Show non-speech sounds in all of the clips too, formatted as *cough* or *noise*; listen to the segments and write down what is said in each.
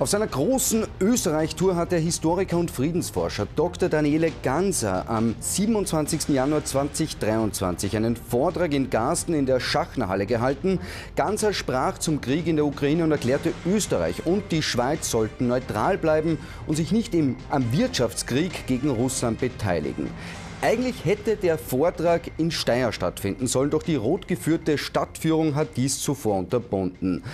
Auf seiner großen Österreich-Tour hat der Historiker und Friedensforscher Dr. Daniele Ganser am 27. Januar 2023 einen Vortrag in Garsten in der Schachnerhalle gehalten. Ganser sprach zum Krieg in der Ukraine und erklärte, Österreich und die Schweiz sollten neutral bleiben und sich nicht im, am Wirtschaftskrieg gegen Russland beteiligen. Eigentlich hätte der Vortrag in Steyr stattfinden sollen, doch die rot geführte Stadtführung hat dies zuvor unterbunden.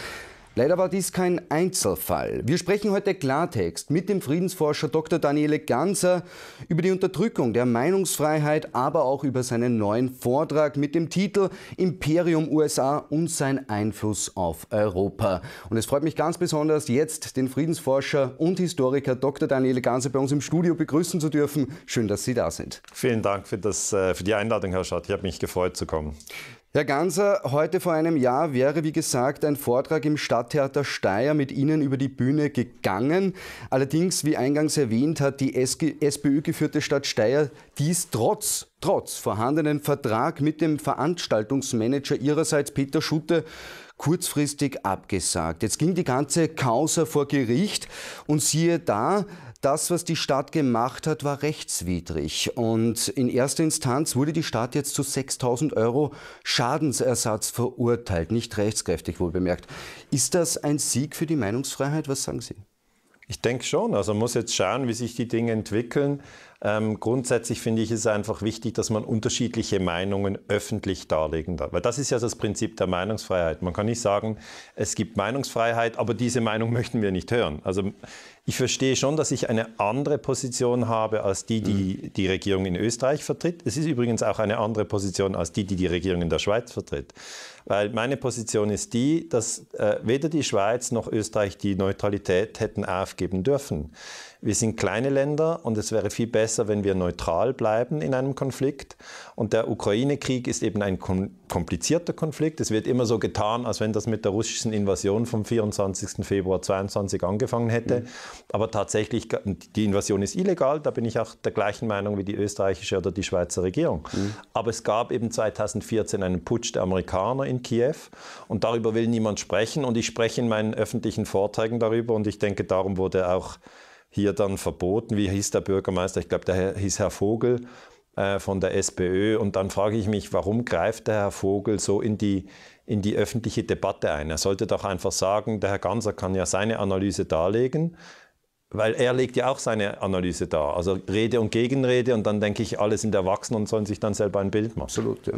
Leider war dies kein Einzelfall. Wir sprechen heute Klartext mit dem Friedensforscher Dr. Daniele Ganser über die Unterdrückung der Meinungsfreiheit, aber auch über seinen neuen Vortrag mit dem Titel Imperium USA und sein Einfluss auf Europa. Und es freut mich ganz besonders, jetzt den Friedensforscher und Historiker Dr. Daniele Ganser bei uns im Studio begrüßen zu dürfen. Schön, dass Sie da sind. Vielen Dank für, das, äh, für die Einladung, Herr Schott. Ich habe mich gefreut zu kommen. Herr Ganser, heute vor einem Jahr wäre, wie gesagt, ein Vortrag im Stadttheater Steyr mit Ihnen über die Bühne gegangen. Allerdings, wie eingangs erwähnt, hat die SPÖ-geführte Stadt Steyr dies trotz, trotz vorhandenen Vertrag mit dem Veranstaltungsmanager ihrerseits Peter Schutte kurzfristig abgesagt. Jetzt ging die ganze Causa vor Gericht und siehe da, das, was die Stadt gemacht hat, war rechtswidrig. Und in erster Instanz wurde die Stadt jetzt zu 6000 Euro Schadensersatz verurteilt, nicht rechtskräftig wohl bemerkt. Ist das ein Sieg für die Meinungsfreiheit? Was sagen Sie? Ich denke schon. Also man muss jetzt schauen, wie sich die Dinge entwickeln. Ähm, grundsätzlich finde ich es einfach wichtig, dass man unterschiedliche Meinungen öffentlich darlegen darf. Weil das ist ja das Prinzip der Meinungsfreiheit. Man kann nicht sagen, es gibt Meinungsfreiheit, aber diese Meinung möchten wir nicht hören. Also ich verstehe schon, dass ich eine andere Position habe als die, die mhm. die Regierung in Österreich vertritt. Es ist übrigens auch eine andere Position als die, die die Regierung in der Schweiz vertritt. Weil meine Position ist die, dass äh, weder die Schweiz noch Österreich die Neutralität hätten aufgeben dürfen. Wir sind kleine Länder und es wäre viel besser, wenn wir neutral bleiben in einem Konflikt. Und der Ukraine-Krieg ist eben ein komplizierter Konflikt. Es wird immer so getan, als wenn das mit der russischen Invasion vom 24. Februar 22 angefangen hätte. Mhm. Aber tatsächlich, die Invasion ist illegal, da bin ich auch der gleichen Meinung wie die österreichische oder die Schweizer Regierung. Mhm. Aber es gab eben 2014 einen Putsch der Amerikaner in Kiew und darüber will niemand sprechen. Und ich spreche in meinen öffentlichen Vorträgen darüber und ich denke, darum wurde auch hier dann verboten. Wie hieß der Bürgermeister? Ich glaube, der hieß Herr Vogel äh, von der SPÖ. Und dann frage ich mich, warum greift der Herr Vogel so in die, in die öffentliche Debatte ein? Er sollte doch einfach sagen, der Herr Ganser kann ja seine Analyse darlegen weil er legt ja auch seine Analyse dar. Also Rede und Gegenrede und dann denke ich, alle sind erwachsen und sollen sich dann selber ein Bild machen. Absolut, ja.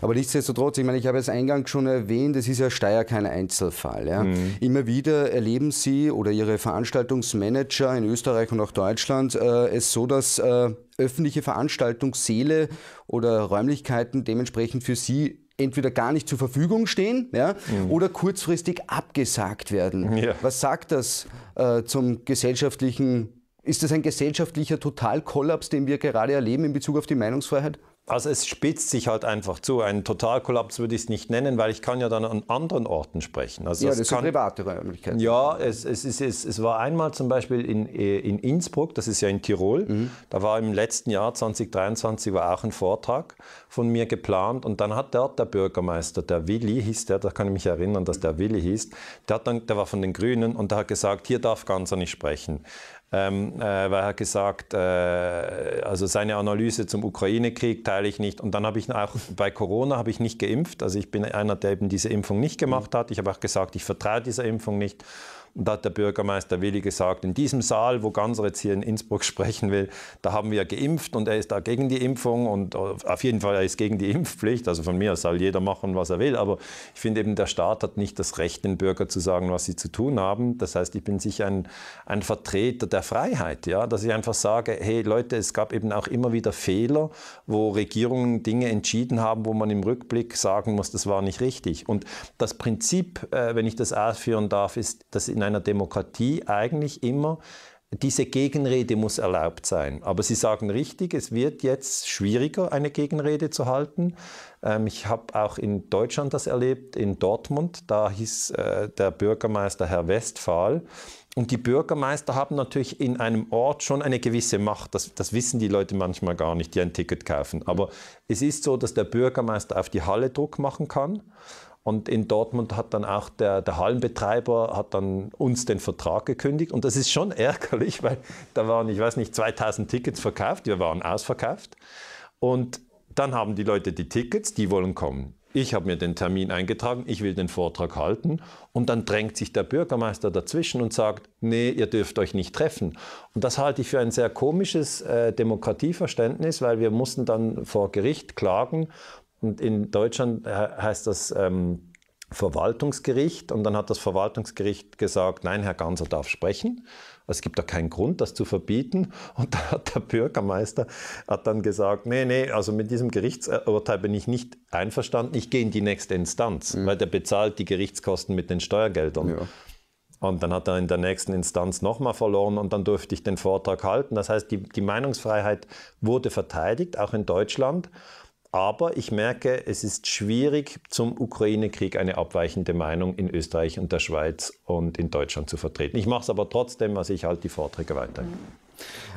Aber nichtsdestotrotz, ich meine, ich habe es eingangs schon erwähnt, es ist ja Steier kein Einzelfall. Ja. Mhm. Immer wieder erleben Sie oder Ihre Veranstaltungsmanager in Österreich und auch Deutschland äh, es so, dass äh, öffentliche Veranstaltungssäle oder Räumlichkeiten dementsprechend für Sie entweder gar nicht zur Verfügung stehen ja, mhm. oder kurzfristig abgesagt werden. Ja. Was sagt das äh, zum gesellschaftlichen, ist das ein gesellschaftlicher Totalkollaps, den wir gerade erleben in Bezug auf die Meinungsfreiheit? Also es spitzt sich halt einfach zu. Einen Totalkollaps würde ich es nicht nennen, weil ich kann ja dann an anderen Orten sprechen. Also ja, das, das ist private Räumlichkeit. Ja, es, es, es, es, war einmal zum Beispiel in, äh, in Innsbruck, das ist ja in Tirol, mhm. da war im letzten Jahr 2023 war auch ein Vortrag von mir geplant und dann hat dort der Bürgermeister, der Willi hieß der, da kann ich mich erinnern, dass der Willi hieß, der, dann, der war von den Grünen und der hat gesagt, hier darf Ganser nicht sprechen ähm, äh, weil er gesagt, äh, also seine Analyse zum Ukraine-Krieg teile ich nicht. Und dann habe ich auch bei Corona habe ich nicht geimpft. Also ich bin einer, der eben diese Impfung nicht gemacht mhm. hat. Ich habe auch gesagt, ich vertraue dieser Impfung nicht. Und da hat der Bürgermeister Willi gesagt, in diesem Saal, wo Ganser jetzt hier in Innsbruck *laughs* sprechen will, da haben wir geimpft und er ist da gegen die Impfung und äh, auf jeden Fall er ist gegen die Impfpflicht. Also von mir soll jeder machen, was er will. Aber ich finde eben, der Staat hat nicht das Recht, den Bürger zu sagen, was sie zu tun haben. Das heißt, ich bin sicher ein, ein Vertreter der Freiheit, ja, dass ich einfach sage, hey Leute, es gab eben auch immer wieder Fehler, wo Regierungen Dinge entschieden haben, wo man im Rückblick sagen muss, das war nicht richtig. Und das Prinzip, äh, wenn ich das ausführen darf, ist, dass in in einer Demokratie eigentlich immer, diese Gegenrede muss erlaubt sein. Aber Sie sagen richtig, es wird jetzt schwieriger, eine Gegenrede zu halten. Ähm, ich habe auch in Deutschland das erlebt, in Dortmund. Da hieß äh, der Bürgermeister Herr Westphal. Und die Bürgermeister haben natürlich in einem Ort schon eine gewisse Macht. Das, das, wissen die Leute manchmal gar nicht, die ein Ticket kaufen. Aber es ist so, dass der Bürgermeister auf die Halle Druck machen kann. Und in Dortmund hat dann auch der, der Hallenbetreiber hat dann uns den Vertrag gekündigt. Und das ist schon ärgerlich, weil da waren, ich weiß nicht, 2000 Tickets verkauft. Wir waren ausverkauft. Und dann haben die Leute die Tickets, die wollen kommen. Ich habe mir den Termin eingetragen, ich will den Vortrag halten. Und dann drängt sich der Bürgermeister dazwischen und sagt, nee, ihr dürft euch nicht treffen. Und das halte ich für ein sehr komisches äh, Demokratieverständnis, weil wir mussten dann vor Gericht klagen und in Deutschland heißt das ähm, Verwaltungsgericht und dann hat das Verwaltungsgericht gesagt, nein, Herr Ganser darf sprechen. Es gibt da keinen Grund, das zu verbieten. Und da hat der Bürgermeister hat dann gesagt, nee, nee, also mit diesem Gerichtsurteil bin ich nicht einverstanden. Ich gehe in die nächste Instanz, mhm. weil der bezahlt die Gerichtskosten mit den Steuergeldern. Ja. Und dann hat er in der nächsten Instanz nochmal verloren und dann durfte ich den Vortrag halten. Das heißt, die, die Meinungsfreiheit wurde verteidigt, auch in Deutschland. Aber ich merke, es ist schwierig, zum Ukraine-Krieg eine abweichende Meinung in Österreich und der Schweiz und in Deutschland zu vertreten. Ich mache es aber trotzdem, was ich halt die Vorträge weiter. Mhm.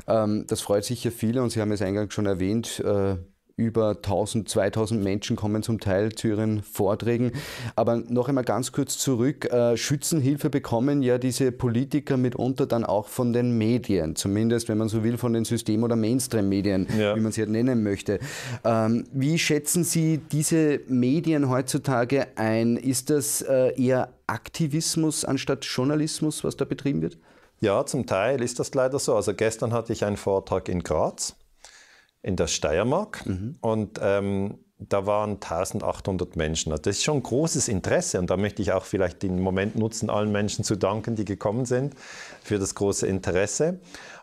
Ähm, das freut sicher viele und Sie haben es eingangs schon erwähnt. Äh über 1000, 2000 Menschen kommen zum Teil zu ihren Vorträgen. Aber noch einmal ganz kurz zurück. Äh, Schützenhilfe bekommen ja diese Politiker mitunter dann auch von den Medien, zumindest wenn man so will, von den System- oder Mainstream-Medien, ja. wie man sie halt nennen möchte. Ähm, wie schätzen Sie diese Medien heutzutage ein? Ist das äh, eher Aktivismus anstatt Journalismus, was da betrieben wird? Ja, zum Teil ist das leider so. Also gestern hatte ich einen Vortrag in Graz in der Steiermark mhm. und ähm, da waren 1800 Menschen. Also, das ist schon großes Interesse und da möchte ich auch vielleicht den Moment nutzen, allen Menschen zu danken, die gekommen sind für das große Interesse.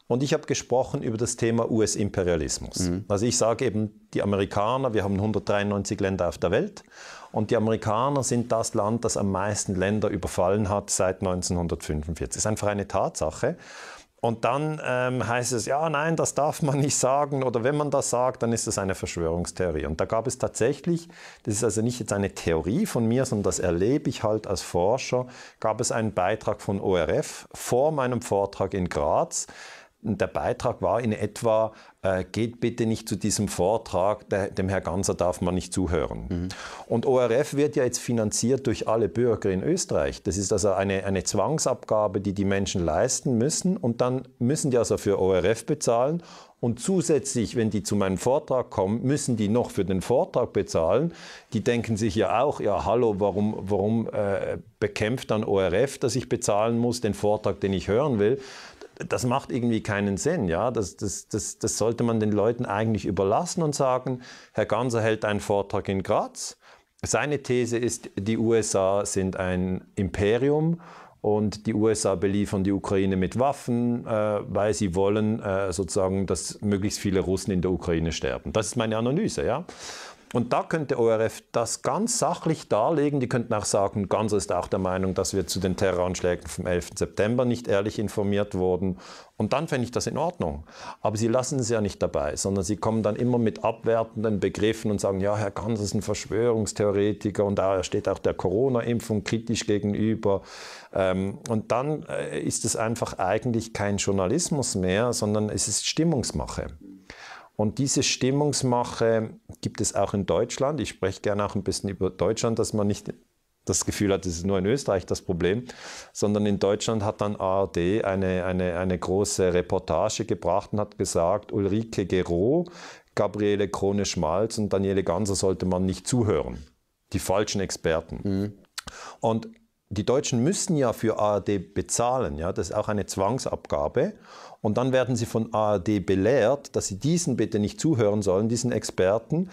Und ich habe gesprochen über das Thema US-Imperialismus. Mhm. Also ich sage eben, die Amerikaner, wir haben 193 Länder auf der Welt und die Amerikaner sind das Land, das am meisten Länder überfallen hat seit 1945. Das ist einfach eine Tatsache. Und dann ähm, heißt es, ja, nein, das darf man nicht sagen. Oder wenn man das sagt, dann ist es eine Verschwörungstheorie. Und da gab es tatsächlich, das ist also nicht jetzt eine Theorie von mir, sondern das erlebe ich halt als Forscher, gab es einen Beitrag von ORF vor meinem Vortrag in Graz der Beitrag war in etwa, äh, geht bitte nicht zu diesem Vortrag, der, dem Herr Ganser darf man nicht zuhören. Mhm. Und ORF wird ja jetzt finanziert durch alle Bürger in Österreich. Das ist also eine, eine Zwangsabgabe, die die Menschen leisten müssen und dann müssen die also für ORF bezahlen und zusätzlich, wenn die zu meinem Vortrag kommen, müssen die noch für den Vortrag bezahlen. Die denken sich ja auch, ja hallo, warum, warum äh, bekämpft dann ORF, dass ich bezahlen muss den Vortrag, den ich hören will? das macht irgendwie keinen Sinn. Ja? Das, das, das, das sollte man den Leuten eigentlich überlassen und sagen, Herr Ganser hält einen Vortrag in Graz. Seine These ist, die USA sind ein Imperium und die USA beliefern die Ukraine mit Waffen, äh, weil sie wollen äh, sozusagen, dass möglichst viele Russen in der Ukraine sterben. Das ist meine Analyse. Ja? Und da könnte ORF das ganz sachlich darlegen. Die könnten auch sagen, Ganser ist auch der Meinung, dass wir zu den Terroranschlägen vom 11. September nicht ehrlich informiert wurden. Und dann fände ich das in Ordnung. Aber sie lassen es ja nicht dabei, sondern sie kommen dann immer mit abwertenden Begriffen und sagen, ja, Herr Ganser ist ein Verschwörungstheoretiker und da steht auch der Corona-Impfung kritisch gegenüber. Ähm, und dann äh, ist es einfach eigentlich kein Journalismus mehr, sondern es ist Stimmungsmache. Und diese Stimmungsmache gibt es auch in Deutschland. Ich spreche gerne auch ein bisschen über Deutschland, dass man nicht das Gefühl hat, es ist nur in Österreich das Problem, sondern in Deutschland hat dann ARD eine, eine, eine große Reportage gebracht und hat gesagt, Ulrike Gero, Gabriele Krone-Schmalz und Daniele Ganser sollte man nicht zuhören. Die falschen Experten. Mhm. Und die Deutschen müssen ja für ARD bezahlen, ja, das ist auch eine Zwangsabgabe. Und dann werden sie von ARD belehrt, dass sie diesen bitte nicht zuhören sollen, diesen Experten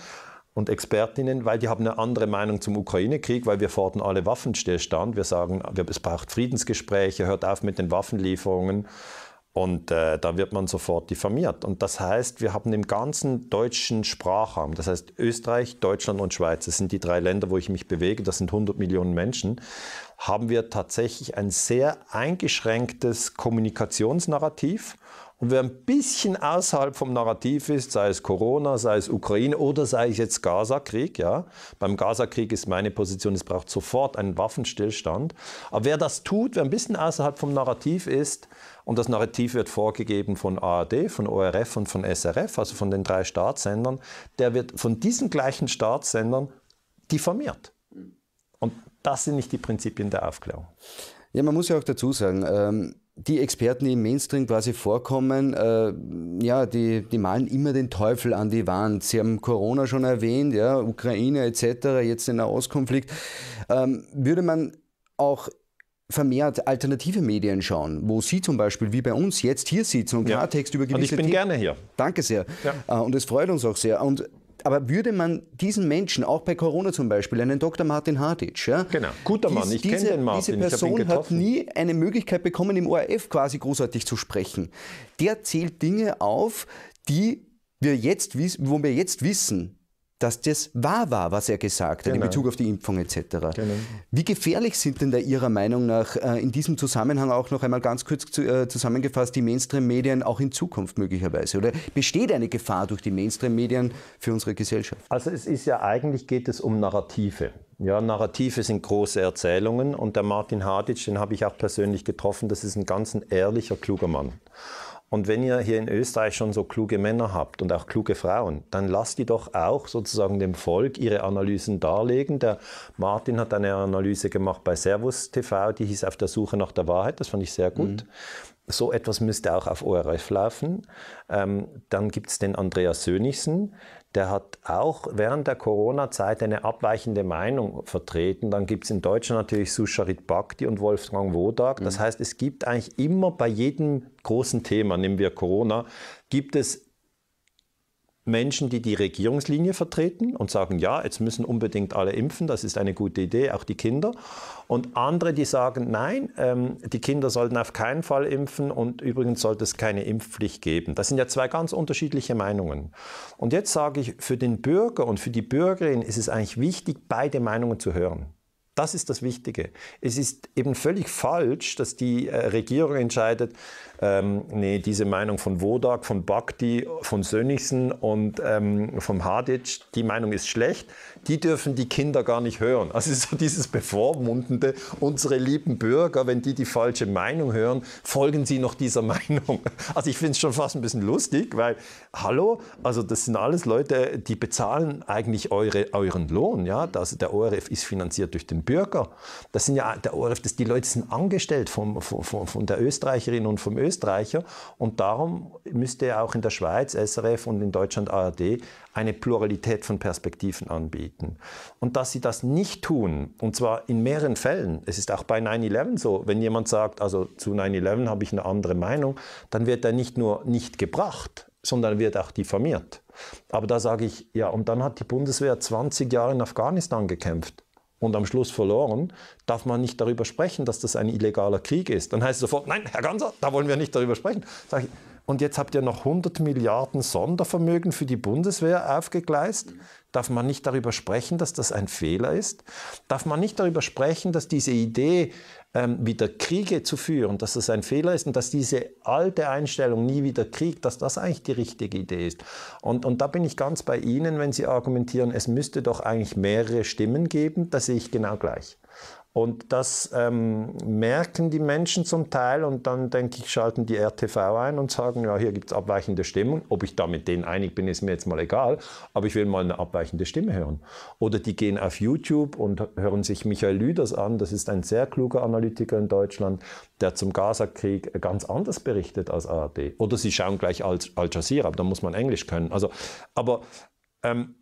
und Expertinnen, weil die haben eine andere Meinung zum Ukraine-Krieg, weil wir fordern alle Waffenstillstand. Wir sagen, es braucht Friedensgespräche, hört auf mit den Waffenlieferungen. Und äh, da wird man sofort diffamiert. Und das heißt, wir haben im ganzen deutschen Sprachraum, das heißt Österreich, Deutschland und Schweiz, das sind die drei Länder, wo ich mich bewege, das sind 100 Millionen Menschen, haben wir tatsächlich ein sehr eingeschränktes Kommunikationsnarrativ und wer ein bisschen außerhalb vom Narrativ ist, sei es Corona, sei es Ukraine oder sei es jetzt Gaza-Krieg, ja, beim Gaza-Krieg ist meine Position, es braucht sofort einen Waffenstillstand. Aber wer das tut, wer ein bisschen außerhalb vom Narrativ ist, und das Narrativ wird vorgegeben von ARD, von ORF und von SRF, also von den drei Staatssendern, der wird von diesen gleichen Staatssendern diffamiert. Und das sind nicht die Prinzipien der Aufklärung. Ja, man muss ja auch dazu sagen, ähm die Experten, die im Mainstream quasi vorkommen, äh, ja, die, die malen immer den Teufel an die Wand. Sie haben Corona schon erwähnt, ja, Ukraine etc., jetzt den Nahostkonflikt. Ähm, würde man auch vermehrt alternative Medien schauen, wo Sie zum Beispiel, wie bei uns, jetzt hier sitzen und Klartext ja. über gewisse Und ich bin Themen. gerne hier. Danke sehr. Ja. Äh, und es freut uns auch sehr. Und aber würde man diesen Menschen, auch bei Corona zum Beispiel, einen Dr. Martin Hartitsch, ja, genau, guter Mann, ich kenne den Martin. Diese Person hat nie eine Möglichkeit bekommen, im ORF quasi großartig zu sprechen. Der zählt Dinge auf, die wir jetzt, wo wir jetzt wissen, dass das wahr war, was er gesagt hat in genau. Bezug auf die Impfung etc. Genau. Wie gefährlich sind denn da Ihrer Meinung nach äh, in diesem Zusammenhang auch noch einmal ganz kurz zu, äh, zusammengefasst die Mainstream-Medien auch in Zukunft möglicherweise? Oder besteht eine Gefahr durch die Mainstream-Medien für unsere Gesellschaft? Also es ist ja eigentlich geht es um Narrative. Ja, Narrative sind große Erzählungen und der Martin Hadic, den habe ich auch persönlich getroffen, das ist ein ganz ehrlicher, kluger Mann. Und wenn ihr hier in Österreich schon so kluge Männer habt und auch kluge Frauen, dann lasst die doch auch sozusagen dem Volk ihre Analysen darlegen. Der Martin hat eine Analyse gemacht bei Servus TV, die hieß Auf der Suche nach der Wahrheit. Das fand ich sehr gut. Mhm so etwas müsste auch auf ORF laufen. Ähm, dann gibt es den Andreas Sönigsen, der hat auch während der Corona-Zeit eine abweichende Meinung vertreten. Dann gibt es in Deutschland natürlich Susharit Bhakti und Wolfgang Wodak. Das mhm. heißt, es gibt eigentlich immer bei jedem großen Thema, nehmen wir Corona, gibt es Menschen, die die Regierungslinie vertreten und sagen, ja, jetzt müssen unbedingt alle impfen, das ist eine gute Idee, auch die Kinder. Und andere, die sagen, nein, ähm, die Kinder sollten auf keinen Fall impfen und übrigens sollte es keine Impfpflicht geben. Das sind ja zwei ganz unterschiedliche Meinungen. Und jetzt sage ich, für den Bürger und für die Bürgerin ist es eigentlich wichtig, beide Meinungen zu hören. Das ist das Wichtige. Es ist eben völlig falsch, dass die äh, Regierung entscheidet, ähm, nee, diese Meinung von Wodak, von Bakti, von Sönigsen und ähm, vom Hadic, die Meinung ist schlecht, die dürfen die Kinder gar nicht hören. Also so dieses Bevormundende, unsere lieben Bürger, wenn die die falsche Meinung hören, folgen sie noch dieser *laughs* Meinung. Also ich finde es schon fast ein bisschen lustig, weil, hallo, also das sind alles Leute, die bezahlen eigentlich eure, euren Lohn. Ja? Das, der ORF ist finanziert durch den Bürger. Das sind ja, der ORF, das, die Leute sind angestellt vom, vom, von der Österreicherin und vom Österreicher und darum müsste auch in der Schweiz SRF und in Deutschland ARD eine Pluralität von Perspektiven anbieten. Und dass sie das nicht tun, und zwar in mehreren Fällen, es ist auch bei 9-11 so, wenn jemand sagt, also zu 9-11 habe ich eine andere Meinung, dann wird er nicht nur nicht gebracht, sondern wird auch diffamiert. Aber da sage ich, ja, und dann hat die Bundeswehr 20 Jahre in Afghanistan gekämpft und am Schluss verloren, darf man nicht darüber sprechen, dass das ein illegaler Krieg ist. Dann heißt es sofort, nein, Herr Ganser, da wollen wir nicht darüber sprechen. Sage ich, und jetzt habt ihr noch 100 Milliarden Sondervermögen für die Bundeswehr aufgegleist. Darf man nicht darüber sprechen, dass das ein Fehler ist? Darf man nicht darüber sprechen, dass diese Idee, ähm, wieder Kriege zu führen, dass das ein Fehler ist und dass diese alte Einstellung, nie wieder Krieg, dass das eigentlich die richtige Idee ist? Und, und da bin ich ganz bei Ihnen, wenn Sie argumentieren, es müsste doch eigentlich mehrere Stimmen geben. Das sehe ich genau gleich. Und das ähm, merken die Menschen zum Teil und dann denke ich, schalten die RTV ein und sagen, ja, hier gibt es abweichende Stimmen. Ob ich da mit denen einig bin, ist mir jetzt mal egal, aber ich will mal eine abweichende Stimme hören. Oder die gehen auf YouTube und hören sich Michael Lüders an. Das ist ein sehr kluger Analytiker in Deutschland, der zum Gaza-Krieg ganz anders berichtet als ARD. Oder sie schauen gleich Al, Al Jazeera, da muss man Englisch können. Also, aber ähm,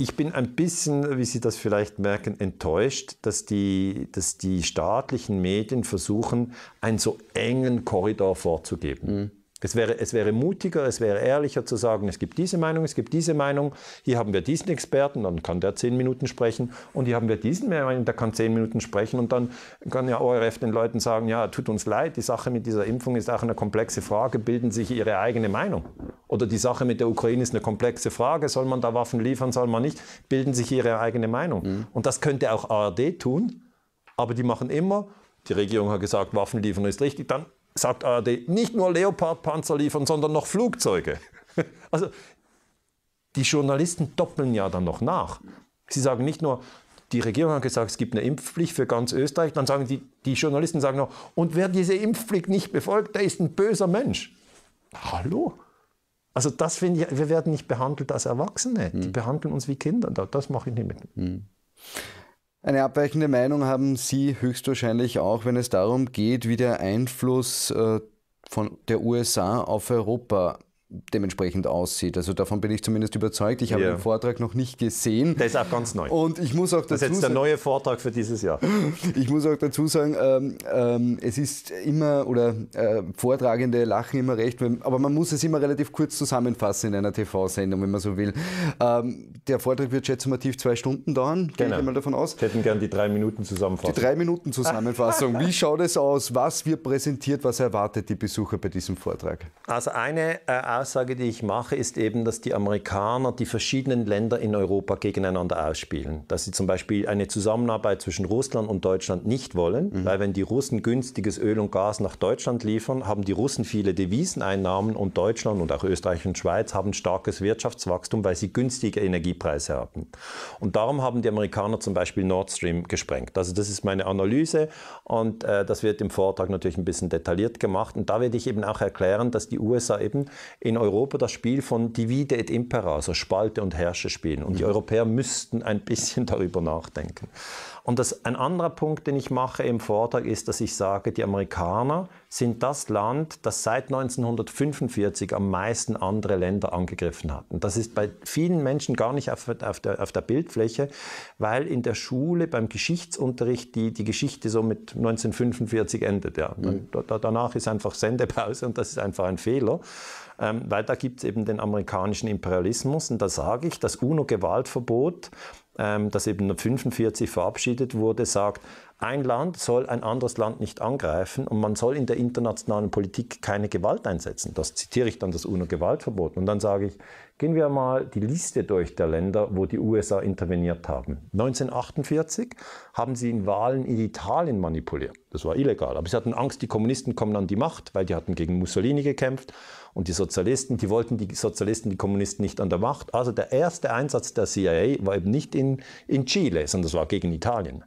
ich bin ein bisschen, wie Sie das vielleicht merken, enttäuscht, dass die, dass die staatlichen Medien versuchen, einen so engen Korridor vorzugeben. Mhm. Es wäre, es wäre mutiger, es wäre ehrlicher zu sagen, es gibt diese Meinung, es gibt diese Meinung, hier haben wir diesen Experten, dann kann der zehn Minuten sprechen und hier haben wir diesen Meinung, der kann zehn Minuten sprechen und dann kann ja ORF den Leuten sagen, ja, tut uns leid, die Sache mit dieser Impfung ist auch eine komplexe Frage, bilden sich ihre eigene Meinung. Oder die Sache mit der Ukraine ist eine komplexe Frage, soll man da Waffen liefern, soll man nicht, bilden sich ihre eigene Meinung. Mhm. Und das könnte auch ARD tun, aber die machen immer, die Regierung hat gesagt, Waffen liefern ist richtig, dann sagt ARD, nicht nur Leopardpanzer liefern, sondern noch Flugzeuge. *laughs* Also die Journalisten doppeln ja dann noch nach. Sie sagen nicht nur, die Regierung hat gesagt, es gibt eine Impfpflicht für ganz Österreich, dann sagen die, die Journalisten sagen noch, und wer diese Impfpflicht nicht befolgt, der ist ein böser Mensch. Hallo? Also das finde ich, wir werden nicht behandelt als Erwachsene. Hm. Die behandeln uns wie Kinder. Das mache ich nicht mit. Hm. Eine abweichende Meinung haben Sie höchstwahrscheinlich auch, wenn es darum geht, wie der Einfluss äh, von der USA auf Europa dementsprechend aussieht. Also davon bin ich zumindest überzeugt. Ich habe yeah. den Vortrag noch nicht gesehen. Der ist auch ganz neu. Und ich muss auch dazu das ist jetzt der neue Vortrag für dieses Jahr. *laughs* ich muss auch dazu sagen, ähm, ähm, es ist immer, oder äh, Vortragende lachen immer recht, aber man muss es immer relativ kurz zusammenfassen in einer TV-Sendung, wenn man so will. Ähm, der Vortrag wird schätzumativ zwei Stunden dauern, genau. gehe ich genau. mal davon aus. Ich hätte gerne die drei Minuten Zusammenfassung. Die drei Minuten Zusammenfassung. Wie schaut es aus? Was wird präsentiert? Was erwartet die Besucher bei diesem Vortrag? Also eine äh, Aussage, die ich mache, ist eben, dass die Amerikaner die verschiedenen Länder in Europa gegeneinander ausspielen. Dass sie zum Beispiel eine Zusammenarbeit zwischen Russland und Deutschland nicht wollen, mhm. weil wenn die Russen günstiges Öl und Gas nach Deutschland liefern, haben die Russen viele Deviseneinnahmen und Deutschland und auch Österreich und Schweiz haben starkes Wirtschaftswachstum, weil sie günstige Energiepreise haben. Und darum haben die Amerikaner zum Beispiel Nord Stream gesprengt. Also das ist meine Analyse und äh, das wird im Vortrag natürlich ein bisschen detailliert gemacht. Und da werde ich eben auch erklären, dass die USA eben in Europa das Spiel von Divide et Impera, also Spalte und Herrsche spielen. Und die mhm. Europäer müssten ein bisschen darüber nachdenken. Und das, ein anderer Punkt, den ich mache im Vortrag, ist, dass ich sage, die Amerikaner sind das Land, das seit 1945 am meisten andere Länder angegriffen hat. Und das ist bei vielen Menschen gar nicht auf, auf, der, auf der, Bildfläche, weil in der Schule beim Geschichtsunterricht die, die Geschichte so mit 1945 endet. Ja. Mhm. Da, danach ist einfach Sendepause und das ist einfach ein Fehler, ähm, weil da gibt es eben den amerikanischen Imperialismus. Und da sage ich, das UNO-Gewaltverbot ähm, das eben 1945 verabschiedet wurde, sagt, ein Land soll ein anderes Land nicht angreifen und man soll in der internationalen Politik keine Gewalt einsetzen. Das zitiere ich dann das UNO-Gewaltverbot. Und dann sage ich, gehen wir mal die Liste durch der Länder, wo die USA interveniert haben. 1948 haben sie in Wahlen in Italien manipuliert. Das war illegal. Aber sie hatten Angst, die Kommunisten kommen an die Macht, weil die hatten gegen Mussolini gekämpft und die Sozialisten, die wollten die Sozialisten, die Kommunisten nicht an der Macht. Also der erste Einsatz der CIA war eben nicht in, in Chile, sondern das war gegen Italien.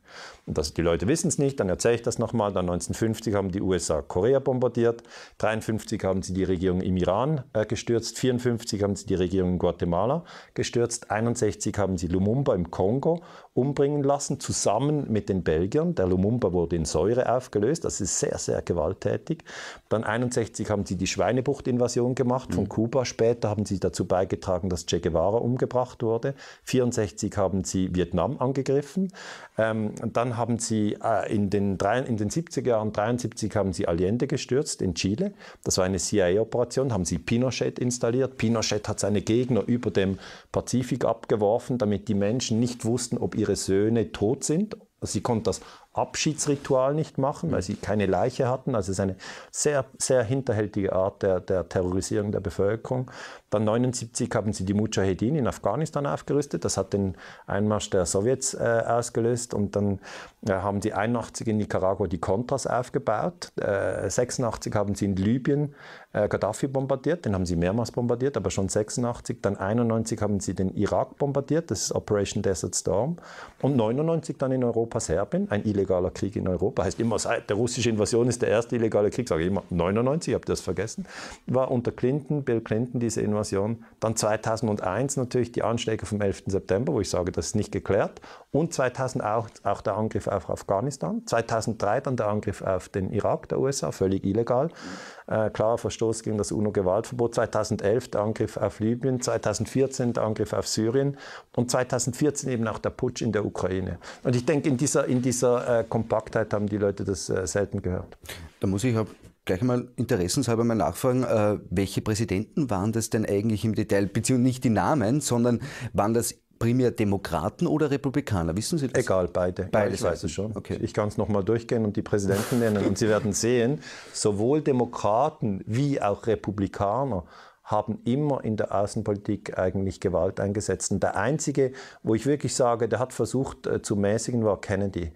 Und das, die Leute wissen es nicht, dann erzähle ich das nochmal. Dann 1950 haben die USA Korea bombardiert, 1953 haben sie die Regierung im Iran äh, gestürzt, 1954 haben sie die Regierung in Guatemala gestürzt, 1961 haben sie Lumumba im Kongo umbringen lassen, zusammen mit den Belgiern. Der Lumumba wurde in Säure aufgelöst, das ist sehr, sehr gewalttätig. Dann 61 haben sie die Schweinebucht-Invasion gemacht von mhm. Kuba. Später haben sie dazu beigetragen, dass Che Guevara umgebracht wurde. 64 haben sie Vietnam angegriffen. Ähm, dann haben sie äh, in, den drei, in den 70er Jahren, 73 haben sie Allende gestürzt in Chile. Das war eine CIA-Operation, haben sie Pinochet installiert. Pinochet hat seine Gegner über dem Pazifik abgeworfen, damit die Menschen nicht wussten, ob ihre Söhne tot sind. Sie konnte das Abschiedsritual nicht machen, weil sie keine Leiche hatten. Also es ist eine sehr, sehr hinterhältige Art der, der Terrorisierung der Bevölkerung. Dann 1979 haben sie die Mujahedin in Afghanistan aufgerüstet. Das hat den Einmarsch der Sowjets äh, ausgelöst. Und dann äh, haben sie 81 in Nicaragua die Contras aufgebaut. Äh, 86 haben sie in Libyen äh, Gaddafi bombardiert. Den haben sie mehrmals bombardiert, aber schon 86. Dann 91 haben sie den Irak bombardiert. Das ist Operation Desert Storm. Und 99 dann in Europa Serbien, ein illegaler Krieg in Europa. Heißt immer, seit der russischen Invasion ist der erste illegale Krieg, sage ich immer, 99, habt ihr das vergessen, war unter Clinton, Bill Clinton diese Invasion. Dann 2001 natürlich die Anschläge vom 11. September, wo ich sage, das ist nicht geklärt. Und 2008 auch der Angriff auf Afghanistan. 2003 dann der Angriff auf den Irak der USA, völlig illegal. Äh, klarer Verstoß gegen das UNO-Gewaltverbot. 2011 der Angriff auf Libyen, 2014 der Angriff auf Syrien und 2014 eben auch der Putsch in der Ukraine. Und ich denke, in dieser, in dieser äh, Kompaktheit haben die Leute das äh, selten gehört. Da muss ich gleich mal interessenshalber mal nachfragen, äh, welche Präsidenten waren das denn eigentlich im Detail? Beziehungsweise nicht die Namen, sondern waren das primär Demokraten oder Republikaner? Wissen Sie das? Egal, beide. Beides ja, ich weiß es schon. Okay. Ich kann es nochmal durchgehen und die Präsidenten nennen. Und Sie werden sehen, sowohl Demokraten wie auch Republikaner haben immer in der Außenpolitik eigentlich Gewalt eingesetzt. Und der einzige, wo ich wirklich sage, der hat versucht äh, zu mäßigen, war Kennedy.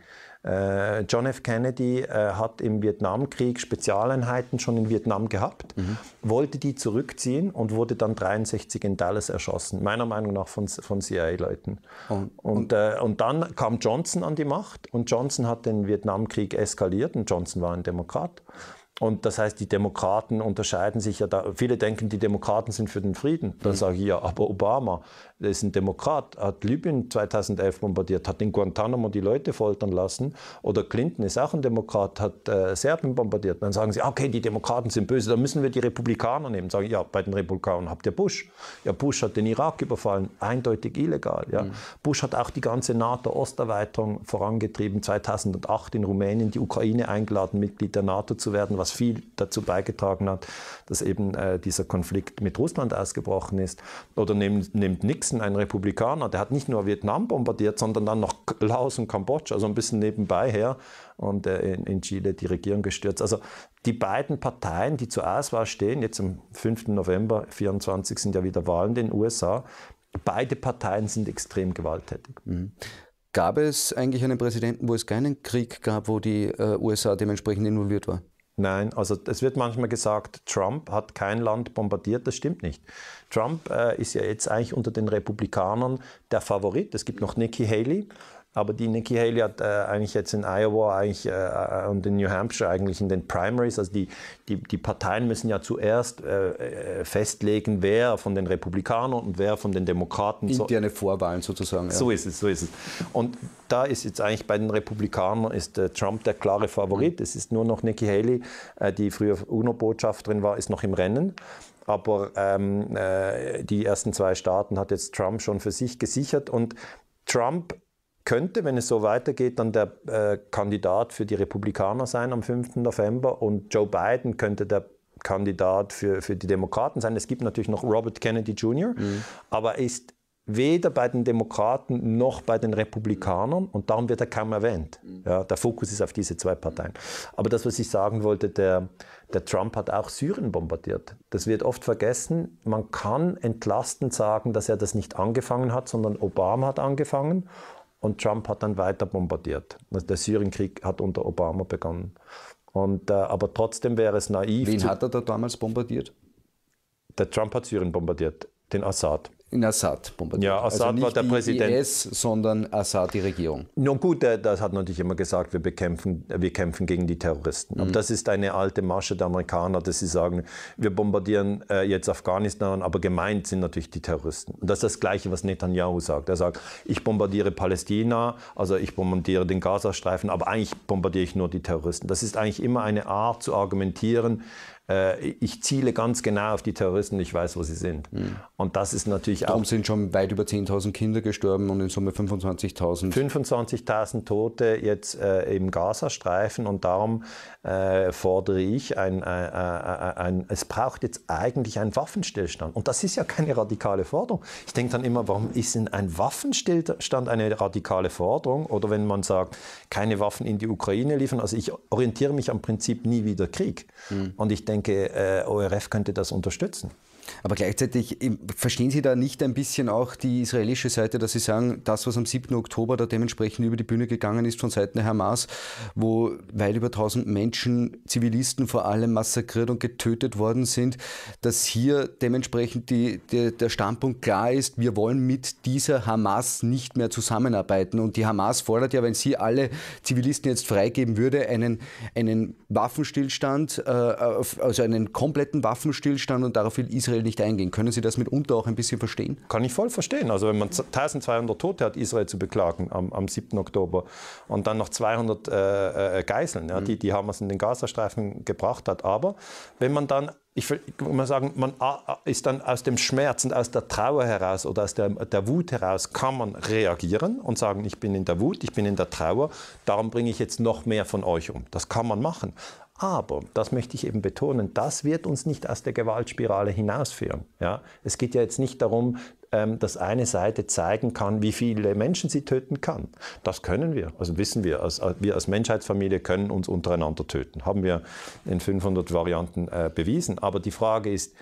Äh, John F. Kennedy äh, hat im Vietnamkrieg Spezialeinheiten schon in Vietnam gehabt, mhm. wollte die zurückziehen und wurde dann 63 in Dallas erschossen, meiner Meinung nach von, von CIA-Leuten. Und, und, äh, und dann kam Johnson an die Macht und Johnson hat den Vietnamkrieg eskaliert und Johnson war ein Demokrat. Und das heißt, die Demokraten unterscheiden sich ja da. Viele denken, die Demokraten sind für den Frieden. Dann mhm. sage ich ja, aber Obama ist ein Demokrat, hat Libyen 2011 bombardiert, hat in Guantanamo die Leute foltern lassen. Oder Clinton ist auch ein Demokrat, hat äh, Serbien bombardiert. Dann sagen sie, ah, okay, die Demokraten sind böse, dann müssen wir die Republikaner nehmen. Sagen, ja, bei den Republikanern habt ihr Bush. Ja, Bush hat den Irak überfallen, eindeutig illegal. Ja. Mhm. Bush hat auch die ganze NATO-Osterweiterung vorangetrieben, 2008 in Rumänien die Ukraine eingeladen, Mitglied der NATO zu werden, was viel dazu beigetragen hat, dass eben äh, dieser Konflikt mit Russland ausgebrochen ist. Oder nimmt, nimmt Nixon Nixon, ein Republikaner, der hat nicht nur Vietnam bombardiert, sondern dann noch Laos und Kambodscha, also ein bisschen nebenbei her und äh, in, Chile die Regierung gestürzt. Also die beiden Parteien, die zur Auswahl stehen, jetzt am 5. November 24 sind ja wieder Wahlen in den USA, beide Parteien sind extrem gewalttätig. Mhm. Gab es eigentlich einen Präsidenten, wo es keinen Krieg gab, wo die äh, USA dementsprechend involviert war? Nein, also es wird manchmal gesagt, Trump hat kein Land bombardiert, das stimmt nicht. Trump äh, ist ja jetzt eigentlich unter den Republikanern der Favorit. Es gibt noch Nikki Haley, aber die Nikki Haley hat äh, eigentlich jetzt in Iowa eigentlich, äh, äh, und in New Hampshire eigentlich in den Primaries, also die, die, die Parteien müssen ja zuerst äh, äh festlegen, wer von den Republikanern und wer von den Demokraten. Interne so, Vorwahlen sozusagen. Ja. So ist es, so ist es. Und da ist jetzt eigentlich bei den Republikanern ist äh, Trump der klare Favorit. Mhm. Es ist nur noch Nikki Haley, äh, die früher UNO-Botschafterin war, ist noch im Rennen. Aber ähm, äh, die ersten zwei Staaten hat jetzt Trump schon für sich gesichert und Trump könnte, wenn es so weitergeht, dann der äh, Kandidat für die Republikaner sein am 5. November und Joe Biden könnte der Kandidat für, für die Demokraten sein. Es gibt natürlich noch Robert Kennedy Jr., mhm. aber er ist weder bei den Demokraten noch bei den Republikanern und darum wird er kaum erwähnt. Mhm. Ja, der Fokus ist auf diese zwei Parteien. Aber das, was ich sagen wollte, der, der Trump hat auch Syrien bombardiert. Das wird oft vergessen. Man kann entlastend sagen, dass er das nicht angefangen hat, sondern Obama hat angefangen und Trump hat dann weiter bombardiert. Also der Syrienkrieg hat unter Obama begonnen. Und, äh, aber trotzdem wäre es naiv. Wen hat er da damals bombardiert? Der Trump hat Syrien bombardiert, den Assad in Assad bombardiert. Ja, Assad also war der Präsident. Nicht IS, sondern Assad die Regierung. Nun gut, äh, das hat natürlich immer gesagt, wir bekämpfen, äh, wir kämpfen gegen die Terroristen. Mhm. Aber das ist eine alte Masche der Amerikaner, dass sie sagen, wir bombardieren äh, jetzt Afghanistan, aber gemeint sind natürlich die Terroristen. Und das ist das Gleiche, was Netanyahu sagt. Er sagt, ich bombardiere Palästina, also ich bombardiere den Gazastreifen, aber eigentlich bombardiere ich nur die Terroristen. Das ist eigentlich immer eine Art zu argumentieren, äh, ich ziele ganz genau auf die Terroristen, ich weiß, wo sie sind. Mhm. Und das ist natürlich Darum auch. sind schon weit über 10.000 Kinder gestorben und in Summe 25.000. 25.000 Tote jetzt äh, im Gazastreifen und darum äh, fordere ich ein, ein, äh, ein, äh, ein, es braucht jetzt eigentlich einen Waffenstillstand. Und das ist ja keine radikale Forderung. Ich denke dann immer, warum ist denn ein Waffenstillstand eine radikale Forderung? Oder wenn man sagt, keine Waffen in die Ukraine liefern. Also ich orientiere mich am Prinzip nie wieder Krieg. Mhm. Und ich denke, denke, äh, ORF könnte das unterstützen. Aber gleichzeitig ähm, verstehen Sie da nicht ein bisschen auch die israelische Seite, dass Sie sagen, das, was am 7. Oktober da dementsprechend über die Bühne gegangen ist von Seiten der Hamas, wo weit über 1000 Menschen, Zivilisten vor allem, massakriert und getötet worden sind, dass hier dementsprechend die, die, der Standpunkt klar ist, wir wollen mit dieser Hamas nicht mehr zusammenarbeiten. Und die Hamas fordert ja, wenn sie alle Zivilisten jetzt freigeben würde, einen, einen Waffenstillstand, äh, also einen kompletten Waffenstillstand und darauf will Israel Israel nicht eingehen. Können Sie das mitunter auch ein bisschen verstehen? Kann ich voll verstehen. Also wenn man 1200 Tote hat, Israel zu beklagen am, am 7. Oktober und dann noch 200 äh, äh, Geiseln, ja, mhm. die, die Hamas in den Gazastreifen gebracht hat. Aber wenn man dann ich will mal sagen, man ist dann aus dem Schmerz und aus der Trauer heraus oder aus der, der, Wut heraus, kann man reagieren und sagen, ich bin in der Wut, ich bin in der Trauer, darum bringe ich jetzt noch mehr von euch um. Das kann man machen. Aber, das möchte ich eben betonen, das wird uns nicht aus der Gewaltspirale hinausführen. Ja? Es geht ja jetzt nicht darum, ähm, dass eine Seite zeigen kann, wie viele Menschen sie töten kann. Das können wir, also wissen wir, als, äh, wir als Menschheitsfamilie können uns untereinander töten. Haben wir in 500 Varianten äh, bewiesen. Aber die Frage ist,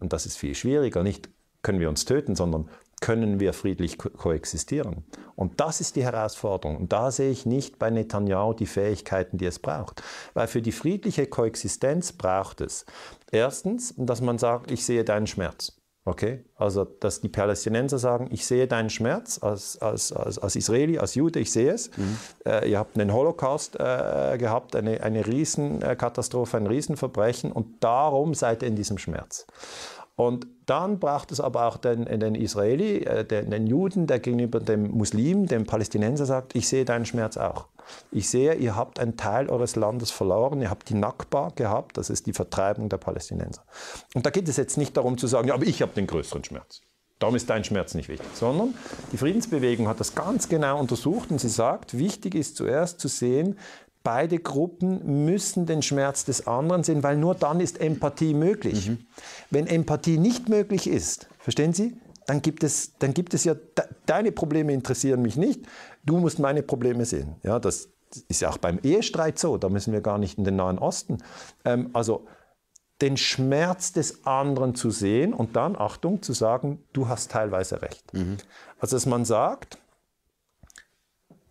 und das ist viel schwieriger, nicht können wir uns töten, sondern können wir friedlich ko koexistieren? Und das ist die Herausforderung. Und da sehe ich nicht bei Netanyahu die Fähigkeiten, die es braucht. Weil für die friedliche Koexistenz braucht es erstens, dass man sagt, ich sehe deinen Schmerz. Okay? Also, dass die Palästinenser sagen, ich sehe deinen Schmerz als, als, als, als Israeli, als Jude, ich sehe es. Mhm. Äh, ihr habt einen Holocaust äh, gehabt, eine, eine Riesenkatastrophe, ein Riesenverbrechen und darum seid ihr in diesem Schmerz. Und dann braucht es aber auch den, den Israeli, äh, den, den Juden, der gegenüber dem Muslim, dem Palästinenser sagt, ich sehe deinen Schmerz auch. Ich sehe, ihr habt einen Teil eures Landes verloren, ihr habt die Nakba gehabt, das ist die Vertreibung der Palästinenser. Und da geht es jetzt nicht darum zu sagen, ja, aber ich habe den größeren Schmerz. Darum ist dein Schmerz nicht wichtig, sondern die Friedensbewegung hat das ganz genau untersucht und sie sagt, wichtig ist zuerst zu sehen, beide Gruppen müssen den Schmerz des anderen sehen, weil nur dann ist Empathie möglich. Mhm. Wenn Empathie nicht möglich ist, verstehen Sie? Dann gibt es, dann gibt es ja, deine Probleme interessieren mich nicht, du musst meine Probleme sehen. Ja, das ist ja auch beim Ehestreit so, da müssen wir gar nicht in den Nahen Osten. Ähm, also den Schmerz des anderen zu sehen und dann, Achtung, zu sagen, du hast teilweise recht. Mhm. Also dass man sagt,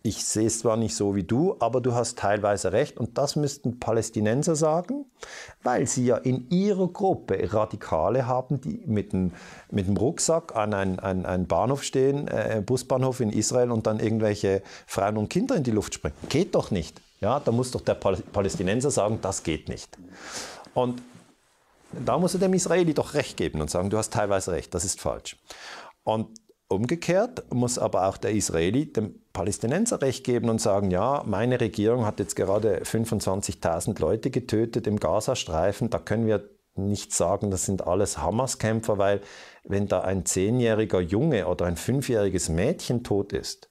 ich sehe es zwar nicht so wie du, aber du hast teilweise recht und das müssten Palästinenser sagen, weil sie ja in ihrer Gruppe Radikale haben, die mit dem, mit dem Rucksack an einen, einen, einen Bahnhof stehen, äh, Busbahnhof in Israel und dann irgendwelche Frauen und Kinder in die Luft springen. Geht doch nicht. Ja, da muss doch der Palästinenser sagen, das geht nicht. Und da muss er dem Israeli doch recht geben und sagen, du hast teilweise recht, das ist falsch. Und Umgekehrt muss aber auch der Israeli dem Palästinenser Recht geben und sagen, ja, meine Regierung hat jetzt gerade 25.000 Leute getötet im Gazastreifen, da können wir nicht sagen, das sind alles Hamas-Kämpfer, weil wenn da ein zehnjähriger Junge oder ein fünfjähriges Mädchen tot ist,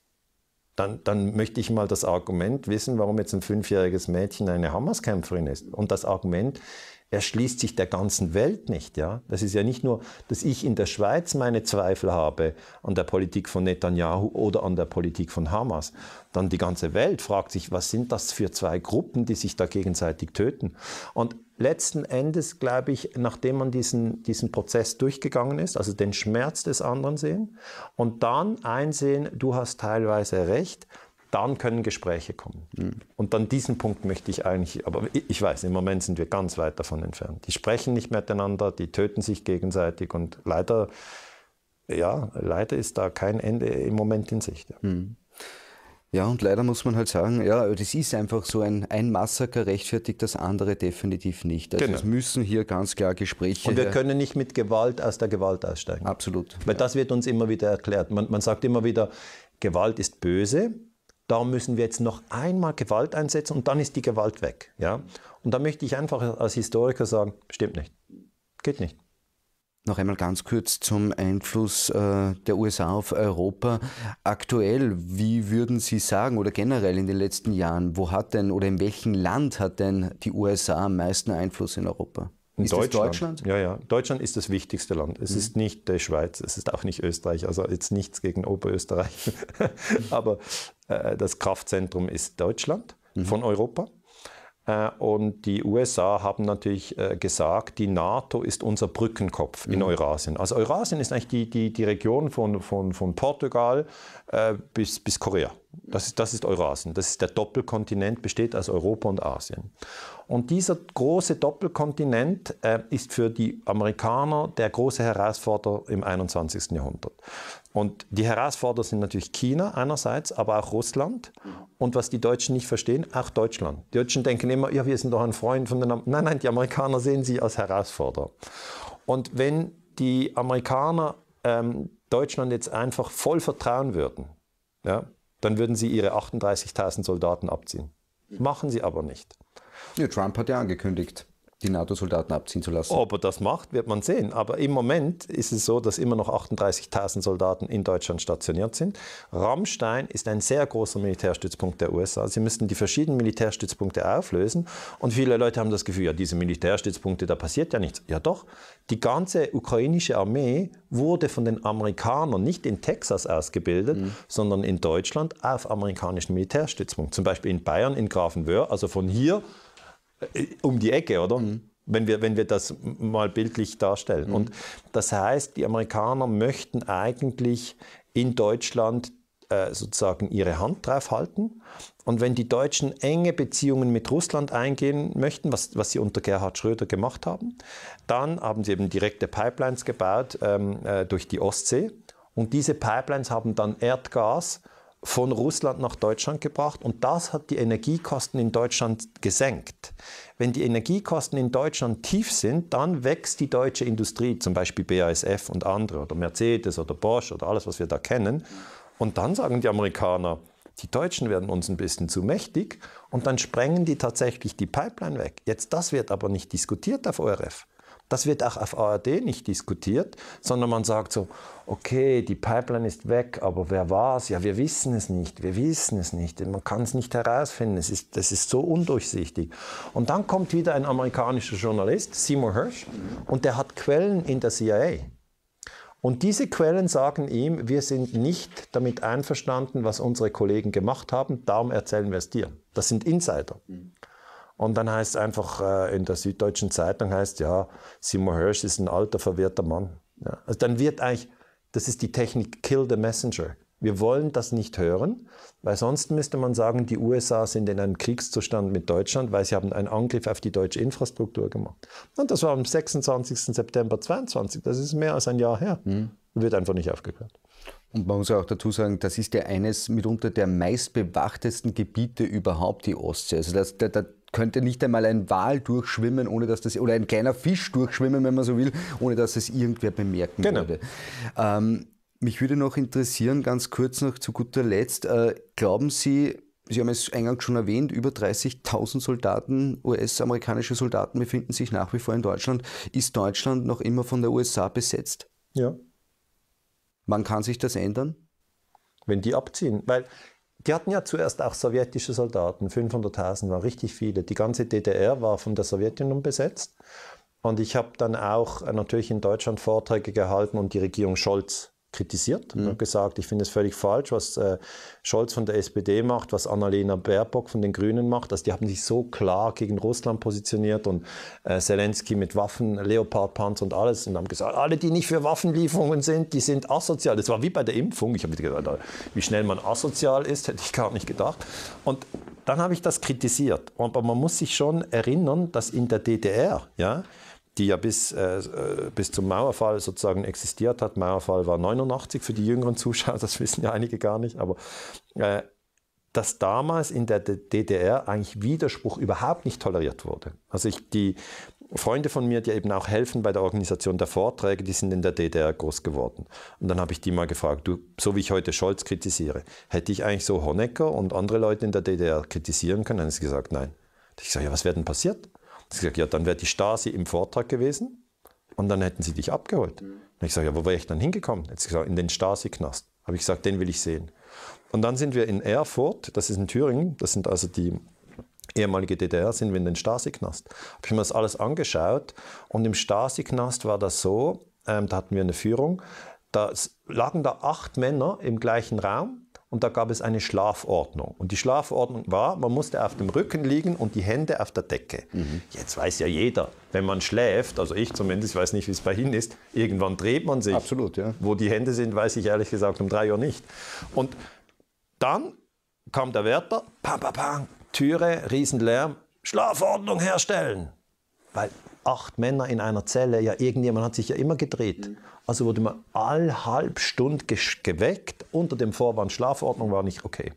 dann, dann möchte ich mal das Argument wissen, warum jetzt ein fünfjähriges Mädchen eine Hamas-Kämpferin ist. Und das Argument erschließt sich der ganzen Welt nicht. Ja? Das ist ja nicht nur, dass ich in der Schweiz meine Zweifel habe an der Politik von Netanyahu oder an der Politik von Hamas. Dann die ganze Welt fragt sich, was sind das für zwei Gruppen, die sich da gegenseitig töten. Und letzten Endes, glaube ich, nachdem man diesen, diesen Prozess durchgegangen ist, also den Schmerz des anderen sehen und dann einsehen, du hast teilweise recht, dann können Gespräche kommen. Mhm. Und an diesen Punkt möchte ich eigentlich, aber ich weiß, im Moment sind wir ganz weit davon entfernt. Die sprechen nicht miteinander, die töten sich gegenseitig und leider, ja, leider ist da kein Ende im Moment in Sicht. Ja. Mhm. Ja, und leider muss man halt sagen, ja, das ist einfach so ein, ein Massaker rechtfertigt das andere definitiv nicht. Also genau. es müssen hier ganz klar Gespräche. Und wir können nicht mit Gewalt aus der Gewalt aussteigen. Absolut. Weil ja. das wird uns immer wieder erklärt. Man, man sagt immer wieder, Gewalt ist böse, Darum müssen wir jetzt noch einmal Gewalt einsetzen und dann ist die Gewalt weg. Ja? Und da möchte ich einfach als Historiker sagen, stimmt nicht. Geht nicht. Noch einmal ganz kurz zum Einfluss äh, der USA auf Europa. Aktuell, wie würden Sie sagen oder generell in den letzten Jahren, wo hat denn oder in welchem Land hat denn die USA am meisten Einfluss in Europa? In ist Deutschland. Deutschland? Ja, ja. Deutschland ist das wichtigste Land. Es mhm. ist nicht die Schweiz, es ist auch nicht Österreich. Also jetzt nichts gegen Oberösterreich. *laughs* Aber äh, das Kraftzentrum ist Deutschland mhm. von Europa. Äh, und die USA haben natürlich äh, gesagt, die NATO ist unser Brückenkopf mhm. in Eurasien. Also Eurasien ist eigentlich die, die, die Region von, von, von Portugal äh, bis, bis Korea. Das ist, das ist Eurasien. Das ist der Doppelkontinent, besteht aus Europa und Asien. Und dieser große Doppelkontinent äh, ist für die Amerikaner der große Herausforderer im 21. Jahrhundert. Und die Herausforderer sind natürlich China einerseits, aber auch Russland. Und was die Deutschen nicht verstehen, auch Deutschland. Die Deutschen denken immer, ja, wir sind doch ein Freund von den Amerikanern. Nein, nein, die Amerikaner sehen sie als Herausforderer. Und wenn die Amerikaner ähm, Deutschland jetzt einfach voll vertrauen würden, ja, dann würden sie ihre 38.000 Soldaten abziehen. Machen sie aber nicht. Ja, Trump hat ja angekündigt die NATO-Soldaten abziehen zu lassen. Ob er das macht, wird man sehen. Aber im Moment ist es so, dass immer noch 38.000 Soldaten in Deutschland stationiert sind. Rammstein ist ein sehr großer Militärstützpunkt der USA. Sie müssten die verschiedenen Militärstützpunkte auflösen. Und viele Leute haben das Gefühl, ja, diese Militärstützpunkte, da passiert ja nichts. Ja doch, die ganze ukrainische Armee wurde von den Amerikanern nicht in Texas ausgebildet, mhm. sondern in Deutschland auf amerikanischen Militärstützpunkten. Zum Beispiel in Bayern, in Grafenwöhr, also von hier äh, um die Ecke, oder? Mhm. Wenn wir, wenn wir das mal bildlich darstellen. Mhm. Und das heißt, die Amerikaner möchten eigentlich in Deutschland äh, sozusagen ihre Hand drauf halten. Und wenn die Deutschen enge Beziehungen mit Russland eingehen möchten, was, was sie unter Gerhard Schröder gemacht haben, dann haben sie eben direkte Pipelines gebaut ähm, äh, durch die Ostsee. Und diese Pipelines haben dann Erdgas von Russland nach Deutschland gebracht und das hat die Energiekosten in Deutschland gesenkt. Wenn die Energiekosten in Deutschland tief sind, dann wächst die deutsche Industrie, zum Beispiel BASF und andere oder Mercedes oder Bosch oder alles, was wir da kennen. Und dann sagen die Amerikaner, die Deutschen werden uns ein bisschen zu mächtig und dann sprengen die tatsächlich die Pipeline weg. Jetzt das wird aber nicht diskutiert auf ORF. Das wird auch auf ARD nicht diskutiert, sondern man sagt so, okay, die Pipeline ist weg, aber wer war es? Ja, wir wissen es nicht, wir wissen es nicht, man kann es nicht herausfinden, es ist, das ist so undurchsichtig. Und dann kommt wieder ein amerikanischer Journalist, Seymour Hirsch, und der hat Quellen in der CIA. Und diese Quellen sagen ihm, wir sind nicht damit einverstanden, was unsere Kollegen gemacht haben, darum erzählen wir es dir. Das sind Insider. Mhm. Und dann heißt es einfach, äh, in der Süddeutschen Zeitung heißt, ja, Simon Hirsch ist ein alter, verwirrter Mann. Ja. Also dann wird eigentlich, das ist die Technik Kill the Messenger. Wir wollen das nicht hören, weil sonst müsste man sagen, die USA sind in einem Kriegszustand mit Deutschland, weil sie haben einen Angriff auf die deutsche Infrastruktur gemacht. Und das war am 26. September 22. Das ist mehr als ein Jahr her. Mhm. Wird einfach nicht aufgeklärt. Und man muss auch dazu sagen, das ist ja eines mitunter der meistbewachtesten Gebiete überhaupt, die Ostsee. Also das, da, da, könnte nicht einmal ein Wal durchschwimmen, ohne dass das, oder ein kleiner Fisch durchschwimmen, wenn man so will, ohne dass es irgendwer bemerken genau. würde. Ähm, mich würde noch interessieren, ganz kurz noch zu guter Letzt, äh, glauben Sie, Sie haben es eingangs schon erwähnt, über 30.000 Soldaten, US-amerikanische Soldaten befinden sich nach wie vor in Deutschland. Ist Deutschland noch immer von der USA besetzt? Ja. Wann kann sich das ändern? Wenn die abziehen, weil die hatten ja zuerst auch sowjetische Soldaten, 500.000 waren richtig viele. Die ganze DDR war von der Sowjetunion besetzt. Und ich habe dann auch äh, natürlich in Deutschland Vorträge gehalten und die Regierung Scholz kritisiert mhm. und habe gesagt, ich finde es völlig falsch, was äh, Scholz von der SPD macht, was Annalena Baerbock von den Grünen macht. Also die haben sich so klar gegen Russland positioniert und äh, Zelensky mit Waffen, Leopardpanzer und alles und haben gesagt, alle, die nicht für Waffenlieferungen sind, die sind asozial. Das war wie bei der Impfung. Ich habe gesagt, wie schnell man asozial ist, hätte ich gar nicht gedacht. Und dann habe ich das kritisiert. Aber man muss sich schon erinnern, dass in der DDR, ja, die ja bis, äh, äh, bis zum Mauerfall sozusagen existiert hat. Mauerfall war 89 für die jüngeren Zuschauer, das wissen ja einige gar nicht, aber äh, dass damals in der DDR eigentlich Widerspruch überhaupt nicht toleriert wurde. Also ich, die Freunde von mir, die eben auch helfen bei der Organisation der Vorträge, die sind in der DDR groß geworden. Und dann habe ich die mal gefragt, du, so wie ich heute Scholz kritisiere, hätte ich eigentlich so Honecker und andere Leute in der DDR kritisieren können? Dann haben sie gesagt, nein. Ich sage, ja, was wäre denn passiert? Sie gesagt, ja, dann wäre die Stasi im Vortrag gewesen und dann hätten sie dich abgeholt. Und mhm. ich sage, ja, wo wäre ich dann hingekommen? Hat sie gesagt, in den Stasi-Knast. Habe ich gesagt, den will ich sehen. Und dann sind wir in Erfurt, das ist in Thüringen, das sind also die ehemalige DDR, sind wir in den Stasi-Knast. Habe ich mir das alles angeschaut und im Stasi-Knast war das so, ähm, da hatten wir eine Führung, da lagen da acht Männer im gleichen Raum und da gab es eine Schlafordnung. Und die Schlafordnung war, man musste auf dem Rücken liegen und die Hände auf der Decke. Mhm. Jetzt weiß ja jeder, wenn man schläft, also ich zumindest, ich weiß nicht, wie es bei Ihnen ist, irgendwann dreht man sich. Absolut, ja. Wo die Hände sind, weiß ich ehrlich gesagt um drei Uhr nicht. Und dann kam der Wärter, pam, pam, pam, Türe, Riesenlärm, Schlafordnung herstellen. Weil acht Männer in einer Zelle, ja, irgendjemand hat sich ja immer gedreht. Mhm. Also wurde man all halb Stunde geweckt unter dem Vorwand, Schlafordnung war nicht okay.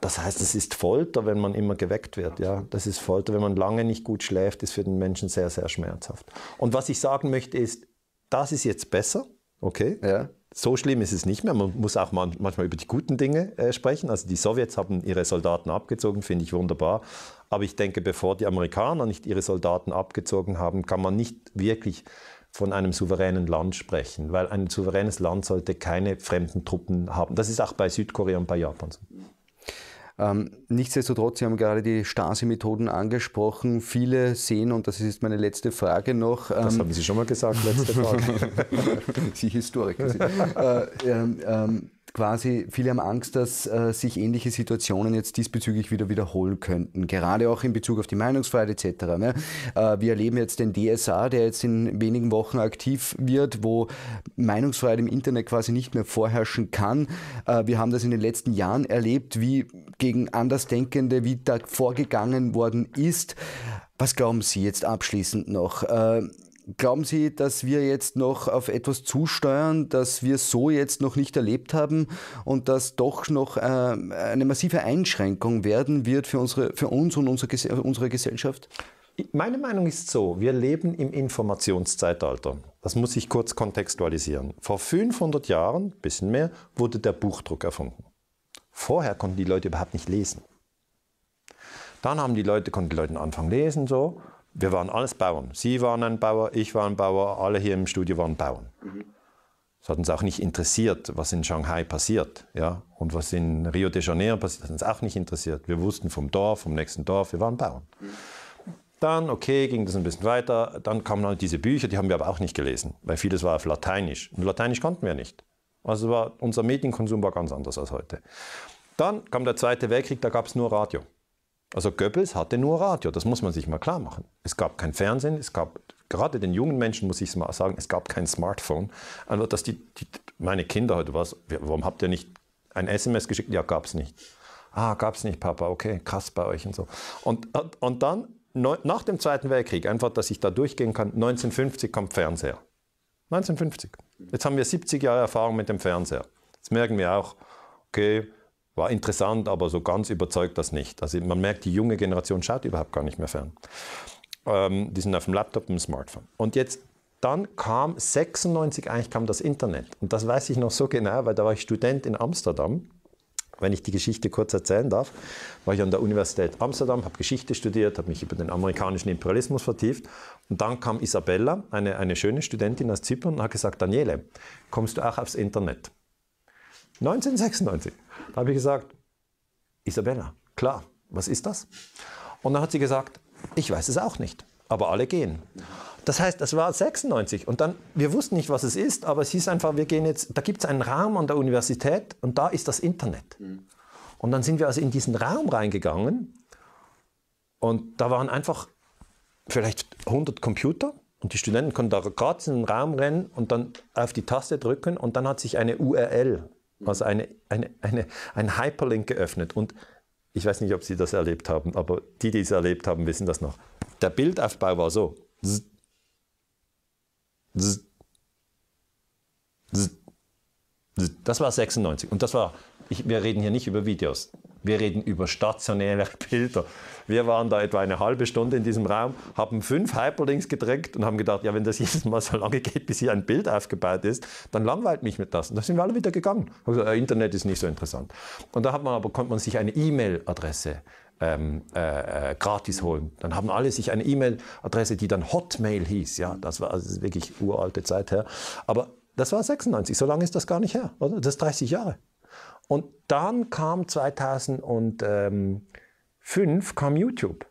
Das heißt, es ist Folter, wenn man immer geweckt wird. Ja? Das ist Folter, wenn man lange nicht gut schläft, ist für den Menschen sehr, sehr schmerzhaft. Und was ich sagen möchte ist, das ist jetzt besser, okay? Ja so schlimm ist es nicht mehr. Man muss auch manchmal über die guten Dinge äh, sprechen. Also die Sowjets haben ihre Soldaten abgezogen, finde ich wunderbar. Aber ich denke, bevor die Amerikaner nicht ihre Soldaten abgezogen haben, kann man nicht wirklich von einem souveränen Land sprechen, weil ein souveränes Land sollte keine fremden Truppen haben. Das ist auch bei Südkorea und bei Japan so. Ähm, nichtsdestotrotz, Sie haben gerade die Stasi-Methoden angesprochen. Viele sehen, und das ist meine letzte Frage noch. das ähm, haben Sie schon mal gesagt, letzte Frage. *laughs* Sie Historiker sind. *laughs* äh, äh, quasi, viele haben Angst, dass äh, sich ähnliche Situationen jetzt diesbezüglich wieder wiederholen könnten. Gerade auch in Bezug auf die Meinungsfreiheit etc. Ne? Äh, wir erleben jetzt den DSA, der jetzt in wenigen Wochen aktiv wird, wo Meinungsfreiheit im Internet quasi nicht mehr vorherrschen kann. Äh, wir haben das in den letzten Jahren erlebt, wie gegen Andersdenkende, wie da vorgegangen worden ist. Was glauben Sie jetzt abschließend noch? Äh, Glauben Sie, dass wir jetzt noch auf etwas zusteuern, das wir so jetzt noch nicht erlebt haben und das doch noch äh, eine massive Einschränkung werden wird für, unsere, für uns und unsere, unsere Gesellschaft? Meine Meinung ist so, wir leben im Informationszeitalter. Das muss ich kurz kontextualisieren. Vor 500 Jahren, bisschen mehr, wurde der Buchdruck erfunden. Vorher konnten die Leute überhaupt nicht lesen. Dann haben die Leute, konnten die Leute anfangen lesen so wir waren alles Bauern. Sie waren ein Bauer, ich war ein Bauer, alle hier im Studio waren Bauern. Mhm. hat uns auch nicht interessiert, was in Shanghai passiert ja? und was in Rio de Janeiro passiert, Das hat uns auch nicht interessiert. Wir wussten vom Dorf, vom nächsten Dorf, wir waren Bauern. Mhm. Dann, okay, ging das ein bisschen weiter. Dann kamen halt diese Bücher, die haben wir aber auch nicht gelesen, weil vieles war auf Lateinisch. Und Lateinisch konnten wir nicht. Also war, unser Medienkonsum war ganz anders als heute. Dann kam der Zweite Weltkrieg, da gab es nur Radio. Also Goebbels hatte nur Radio, das muss man sich mal klar machen. Es gab kein Fernsehen, es gab, gerade den jungen Menschen muss ich es mal sagen, es gab kein Smartphone. Einfach, dass die, die meine Kinder heute was, warum habt ihr nicht ein SMS geschickt? Ja, gab es nicht. Ah, gab es nicht, Papa, okay, krass bei euch und so. Und, und, dann, nach dem Zweiten Weltkrieg, einfach, dass ich da durchgehen kann, 1950 kommt Fernseher. 1950. Jetzt haben wir 70 Jahre Erfahrung mit dem Fernseher. Jetzt merken wir auch, okay, war interessant, aber so ganz überzeugt das nicht. Also man merkt, die junge Generation schaut überhaupt gar nicht mehr fern. Ähm, die sind auf dem Laptop und Smartphone. Und jetzt, dann kam 96 eigentlich kam das Internet. Und das weiß ich noch so genau, weil da war ich Student in Amsterdam. Wenn ich die Geschichte kurz erzählen darf, war ich an der Universität Amsterdam, habe Geschichte studiert, habe mich über den amerikanischen Imperialismus vertieft. Und dann kam Isabella, eine, eine schöne Studentin aus Zypern, und hat gesagt, Daniele, kommst du auch aufs Internet? 1996. Da habe ich gesagt, Isabella, klar, was ist das? Und dann hat sie gesagt, ich weiß es auch nicht, aber alle gehen. Das heißt, das war 96 und dann, wir wussten nicht, was es ist, aber es hieß einfach, wir gehen jetzt, da gibt es einen Raum an der Universität und da ist das Internet. Mhm. Und dann sind wir also in diesen Raum reingegangen und da waren einfach vielleicht 100 Computer und die Studenten konnten da gerade in den Raum rennen und dann auf die Taste drücken und dann hat sich eine URL also eine, eine, eine, ein Hyperlink geöffnet. Und ich weiß nicht, ob Sie das erlebt haben, aber die, die es erlebt haben, wissen das noch. Der Bildaufbau war so. Zzz, zzz, zzz, das war 96. Und das war, ich, wir reden hier nicht über Videos. Wir reden über stationäre *laughs* Bilder. Wir waren da etwa eine halbe Stunde in diesem Raum, haben fünf Hyperlinks gedrückt und haben gedacht, ja, wenn das *laughs* jedes Mal so lange geht, bis hier ein Bild aufgebaut ist, dann langweilt mich mit das. Und da sind wir alle wieder gegangen. Also, Internet ist nicht so interessant. Und da hat man aber, konnte man sich eine E-Mail-Adresse ähm, äh, äh gratis holen. Dann haben alle sich eine E-Mail-Adresse, die dann Hotmail hieß. Ja, das war also wirklich uralte Zeit her. Aber das war 96, so lange ist das gar nicht her. Oder? Das ist 30 Jahre. Und dann kam 2005 kam YouTube.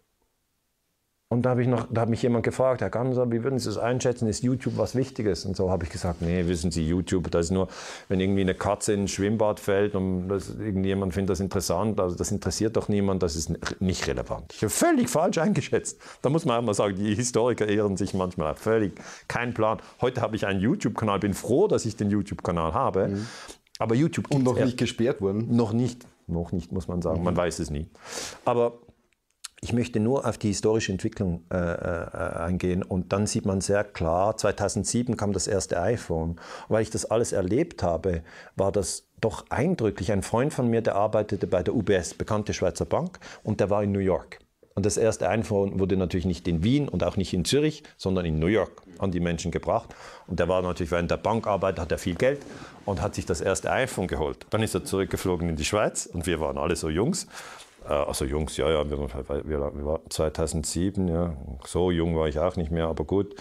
Und da habe ich noch, da hat mich jemand gefragt, Herr Ganser, wie würden Sie das einschätzen? Ist YouTube was Wichtiges? Und so habe ich gesagt, nee, wissen Sie, YouTube, das ist nur, wenn irgendwie eine Katze in ein Schwimmbad fällt und das, irgendjemand findet das interessant, also das interessiert doch niemand, das ist nicht relevant. Ich habe völlig falsch eingeschätzt. Da muss man einmal sagen, die Historiker ehren sich manchmal völlig. Kein Plan. Heute habe ich einen YouTube-Kanal, bin froh, dass ich den YouTube-Kanal habe. Mhm. Aber YouTube Und noch nicht gesperrt worden? Noch nicht. Noch nicht, muss man sagen. Mhm. Man weiß es nie. Aber ich möchte nur auf die historische Entwicklung äh, äh eingehen und dann sieht man sehr klar, 2007 kam das erste iPhone. Und weil ich das alles erlebt habe, war das doch eindrücklich. Ein Freund von mir, der arbeitete bei der UBS, bekannte Schweizer Bank, und der war in New York. Und das erste iPhone wurde natürlich nicht in Wien und auch nicht in Zürich, sondern in New York an die Menschen gebracht. Und der war natürlich während der Bankarbeit, hat er viel Geld und hat sich das erste iPhone geholt. Dann ist er zurückgeflogen in die Schweiz und wir waren alle so Jungs. Äh, also Jungs, ja, ja, wir, wir waren 2007, ja. so jung war ich auch nicht mehr, aber gut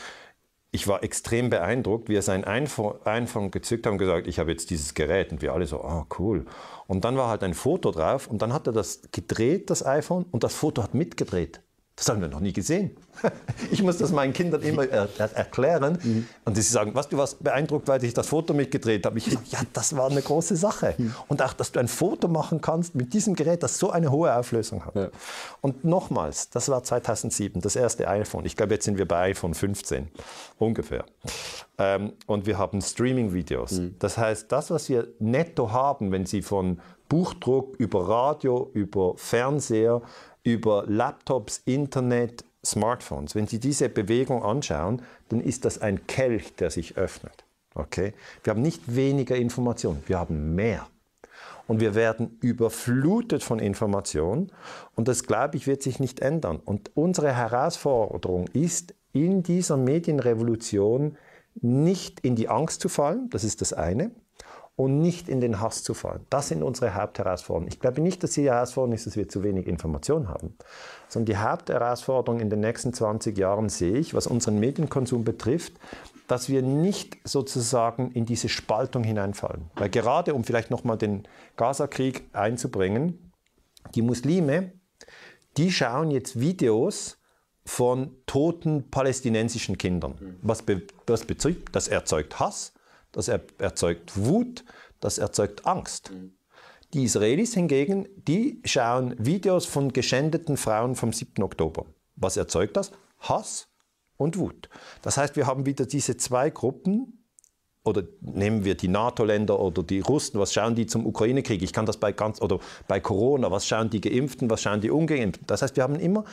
ich war extrem beeindruckt, wie er sein iPhone gezückt hat und gesagt, ich habe jetzt dieses Gerät. Und wir alle so, ah, oh, cool. Und dann war halt ein Foto drauf und dann hat er das gedreht, das iPhone, und das Foto hat mitgedreht. Das haben wir noch nie gesehen. *laughs* Ich muss das meinen Kindern immer er er erklären. Mhm. Und sie sagen, was, du warst beeindruckt, weil ich das Foto mitgedreht habe. Ich sage, ja, das war eine große Sache. Mhm. Und auch, dass du ein Foto machen kannst mit diesem Gerät, das so eine hohe Auflösung hat. Ja. Und nochmals, das war 2007, das erste iPhone. Ich glaube, jetzt sind wir bei iPhone 15, ungefähr. Ähm, und wir haben Streaming-Videos. Mhm. Das heißt, das, was wir netto haben, wenn Sie von Buchdruck über Radio, über Fernseher, über Laptops, Internet, Smartphones. Wenn Sie diese Bewegung anschauen, dann ist das ein Kelch, der sich öffnet. Okay? Wir haben nicht weniger Informationen, wir haben mehr. Und wir werden überflutet von Informationen und das, glaube ich, wird sich nicht ändern. Und unsere Herausforderung ist, in dieser Medienrevolution nicht in die Angst zu fallen, das ist das eine, und nicht in den Hass zu fallen. Das sind unsere Hauptherausforderungen. Ich glaube nicht, dass die Herausforderung ist, dass wir zu wenig Information haben, sondern die Hauptherausforderung in den nächsten 20 Jahren sehe ich, was unseren Medienkonsum betrifft, dass wir nicht sozusagen in diese Spaltung hineinfallen. Weil gerade um vielleicht nochmal den Gaza-Krieg einzubringen, die Muslime, die schauen jetzt Videos von toten palästinensischen Kindern. Mhm. Was, be was bezeugt? Das erzeugt Hass. Das erzeugt Wut, das erzeugt Angst. Mhm. Die Israelis hingegen, die schauen Videos von geschändeten Frauen vom 7. Oktober. Was erzeugt das? Hass und Wut. Das heißt, wir haben wieder diese zwei Gruppen, oder nehmen wir die NATO-Länder oder die Russen, was schauen die zum Ukraine-Krieg? Ich kann das bei ganz, oder bei Corona, was schauen die Geimpften, was schauen die Ungeimpften? Das heißt, wir haben immer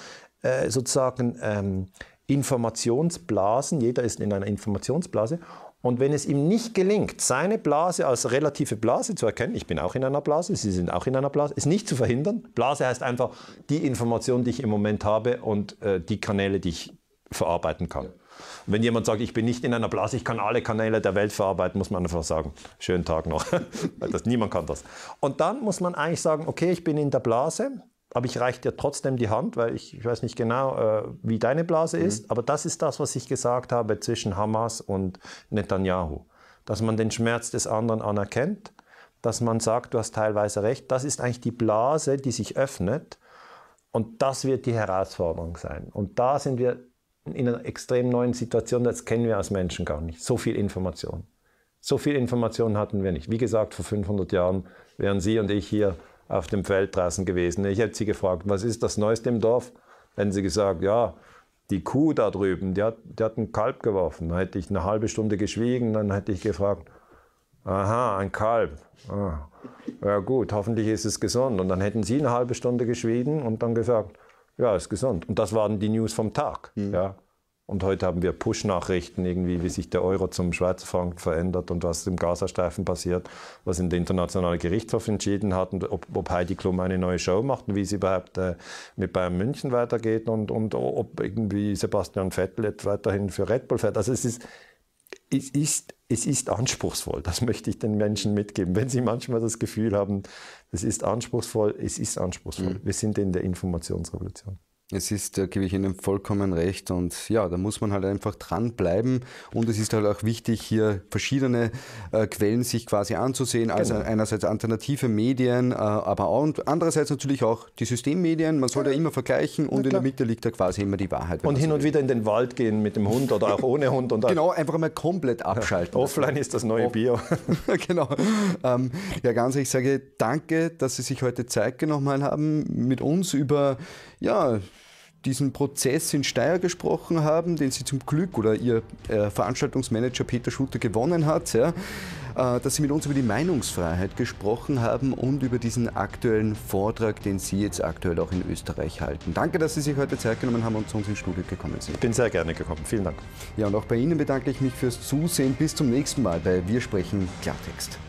äh, sozusagen ähm, Informationsblasen, jeder ist in einer Informationsblase und wenn es ihm nicht gelingt, seine Blase als relative Blase zu erkennen, ich bin auch in einer Blase, Sie sind auch in einer Blase, ist nicht zu verhindern. Blase heißt einfach die Information, die ich im Moment habe und äh, die Kanäle, die ich verarbeiten kann. Ja. Wenn jemand sagt, ich bin nicht in einer Blase, ich kann alle Kanäle der Welt verarbeiten, muss man einfach sagen, schönen Tag noch. *laughs* das, niemand kann das. Und dann muss man eigentlich sagen, okay, ich bin in der Blase, aber ich reiche dir trotzdem die Hand, weil ich, ich weiß nicht genau, äh, wie deine Blase mhm. ist. Aber das ist das, was ich gesagt habe zwischen Hamas und Netanyahu. Dass man den Schmerz des anderen anerkennt, dass man sagt, du hast teilweise recht. Das ist eigentlich die Blase, die sich öffnet. Und das wird die Herausforderung sein. Und da sind wir in einer extrem neuen Situation. Das kennen wir als Menschen gar nicht. So viel Information. So viel Information hatten wir nicht. Wie gesagt, vor 500 Jahren wären Sie und ich hier auf dem Feld draußen gewesen. Ich hätte sie gefragt, was ist das Neueste im Dorf? Hätten sie gesagt, ja, die Kuh da drüben, die hat, die hat ein Kalb geworfen. Dann hätte ich eine halbe Stunde geschwiegen, dann hätte ich gefragt, aha, ein Kalb. Ah, ja gut, hoffentlich ist es gesund. Und dann hätten sie eine halbe Stunde geschwiegen und dann gesagt, ja, ist gesund. Und das waren die News vom Tag. Mhm. Ja. Und heute haben wir Push-Nachrichten, irgendwie, wie sich der Euro zum Schweizer Franken verändert und was im Gazastreifen passiert, was in der internationale Gerichtshof entschieden hat und ob, ob, Heidi Klum eine neue Show macht und wie es überhaupt äh, mit Bayern München weitergeht und, und ob irgendwie Sebastian Vettel jetzt weiterhin für Red Bull fährt. Also es ist, es ist, es ist anspruchsvoll. Das *laughs* möchte ich den Menschen mitgeben. Wenn sie manchmal das Gefühl haben, es ist anspruchsvoll, es ist anspruchsvoll. Mhm. Wir sind in der Informationsrevolution. Es ist, da äh, gebe ich Ihnen vollkommen recht. Und ja, da muss man halt einfach dranbleiben. Und es ist halt auch wichtig, hier verschiedene äh, Quellen sich quasi anzusehen. Also genau. einerseits alternative Medien, äh, aber auch, andererseits natürlich auch die Systemmedien. Man soll ja immer vergleichen und in der Mitte liegt da quasi immer die Wahrheit. Und hin und wieder in den Wald gehen mit dem Hund oder auch ohne Hund. Und *laughs* genau, einfach mal komplett abschalten. Offline ist das neue Bio. *laughs* genau. Ähm, ja, ganz, ehrlich, ich sage danke, dass Sie sich heute Zeit genommen haben, mit uns über ja, diesen Prozess in Steyr gesprochen haben, den sie zum Glück oder ihr äh, Veranstaltungsmanager Peter Schulte gewonnen hat, ja, äh, dass sie mit uns über die Meinungsfreiheit gesprochen haben und über diesen aktuellen Vortrag, den Sie jetzt aktuell auch in Österreich halten. Danke, dass Sie sich heute Zeit genommen haben und zu uns ins Studio gekommen sind. Ich bin sehr gerne gekommen. Vielen Dank. Ja, und auch bei Ihnen bedanke ich mich fürs Zusehen. Bis zum nächsten Mal bei Wir sprechen Klartext.